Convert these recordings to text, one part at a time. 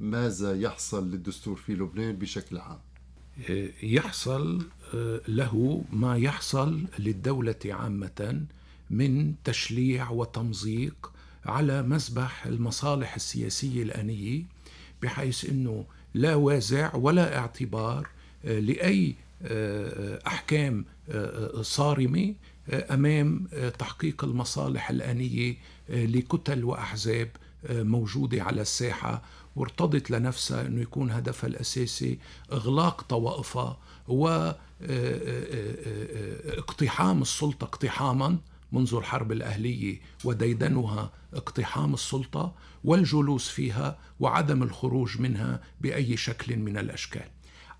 ماذا يحصل للدستور في لبنان بشكل عام إيه، يحصل آه، له ما يحصل للدولة عامة من تشليع وتمزيق على مسبح المصالح السياسية الآنية بحيث أنه لا وازع ولا اعتبار آه، لأي آه، أحكام صارمة أمام تحقيق المصالح الآنية لكتل وأحزاب موجودة على الساحة وارتضت لنفسها أنه يكون هدفها الأساسي إغلاق طوائفها واقتحام آه، آه، آه، السلطة اقتحاما منذ الحرب الأهلية وديدنها اقتحام السلطة والجلوس فيها وعدم الخروج منها بأي شكل من الأشكال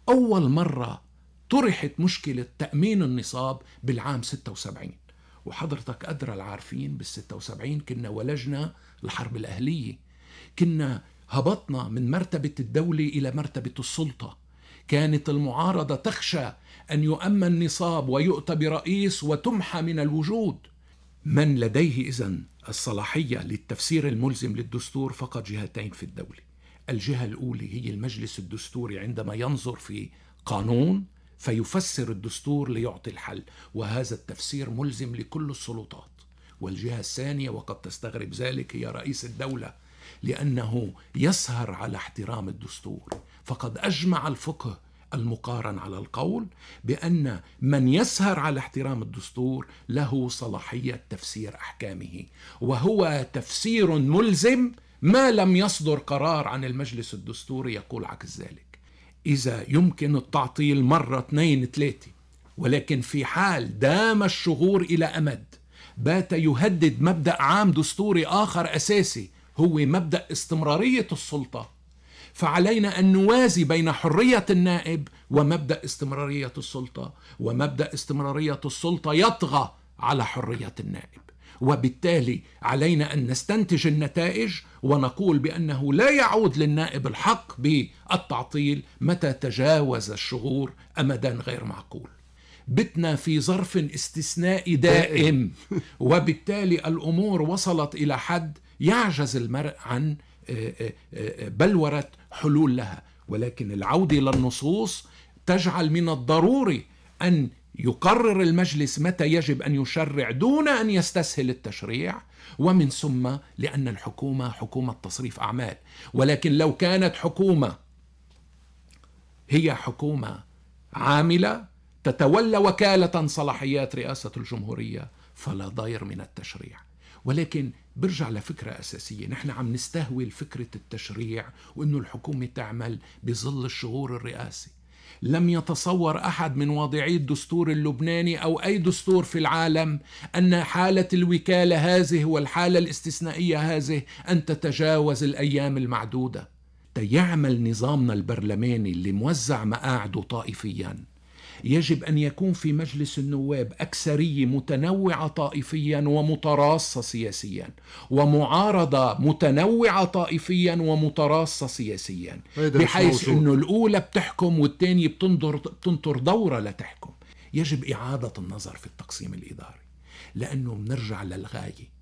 أول مرة طرحت مشكلة تأمين النصاب بالعام 76 وحضرتك أدرى العارفين بال 76 كنا ولجنا الحرب الأهلية كنا هبطنا من مرتبة الدولة إلى مرتبة السلطة كانت المعارضة تخشى أن يؤمن نصاب ويؤتى برئيس وتمحى من الوجود من لديه إذا الصلاحية للتفسير الملزم للدستور فقط جهتين في الدولة الجهة الأولى هي المجلس الدستوري عندما ينظر في قانون فيفسر الدستور ليعطي الحل وهذا التفسير ملزم لكل السلطات والجهة الثانية وقد تستغرب ذلك هي رئيس الدولة لأنه يسهر على احترام الدستور فقد أجمع الفقه المقارن على القول بأن من يسهر على احترام الدستور له صلاحية تفسير أحكامه وهو تفسير ملزم ما لم يصدر قرار عن المجلس الدستوري يقول عكس ذلك إذا يمكن التعطيل مرة اثنين ثلاثة ولكن في حال دام الشهور إلى أمد بات يهدد مبدأ عام دستوري آخر أساسي هو مبدأ استمرارية السلطة فعلينا أن نوازي بين حرية النائب ومبدأ استمرارية السلطة ومبدأ استمرارية السلطة يطغى على حرية النائب وبالتالي علينا ان نستنتج النتائج ونقول بانه لا يعود للنائب الحق بالتعطيل متى تجاوز الشهور امدا غير معقول بتنا في ظرف استثنائي دائم وبالتالي الامور وصلت الى حد يعجز المرء عن آه، آه، آه، بلوره حلول لها ولكن العوده الى النصوص تجعل من الضروري ان يقرر المجلس متى يجب ان يشرع دون ان يستسهل التشريع ومن ثم لان الحكومه حكومه تصريف اعمال ولكن لو كانت حكومه هي حكومه عامله تتولى وكاله صلاحيات رئاسه الجمهوريه فلا ضير من التشريع ولكن برجع لفكرة أساسية نحن عم نستهوي فكرة التشريع وأنه الحكومة تعمل بظل الشعور الرئاسي لم يتصور احد من واضعي الدستور اللبناني او اي دستور في العالم ان حاله الوكاله هذه والحاله الاستثنائيه هذه ان تتجاوز الايام المعدوده. تيعمل نظامنا البرلماني اللي موزع مقاعده طائفيا يجب أن يكون في مجلس النواب أكثرية متنوعة طائفيا ومتراصة سياسيا ومعارضة متنوعة طائفيا ومتراصة سياسيا بحيث أنه الأولى بتحكم والثانية بتنظر, بتنطر دورة لتحكم يجب إعادة النظر في التقسيم الإداري لأنه بنرجع للغاية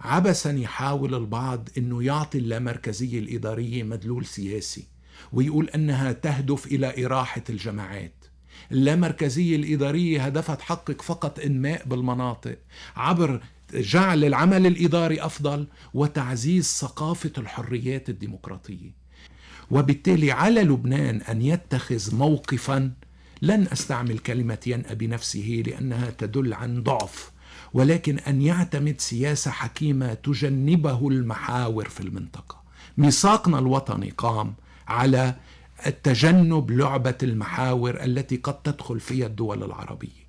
عبثا يحاول البعض أنه يعطي اللامركزية الإدارية مدلول سياسي ويقول أنها تهدف إلى إراحة الجماعات اللامركزية الإدارية هدفها تحقق فقط إنماء بالمناطق عبر جعل العمل الإداري أفضل وتعزيز ثقافة الحريات الديمقراطية وبالتالي على لبنان أن يتخذ موقفا لن أستعمل كلمة ينأى بنفسه لأنها تدل عن ضعف ولكن أن يعتمد سياسة حكيمة تجنبه المحاور في المنطقة ميثاقنا الوطني قام على تجنب لعبه المحاور التي قد تدخل فيها الدول العربيه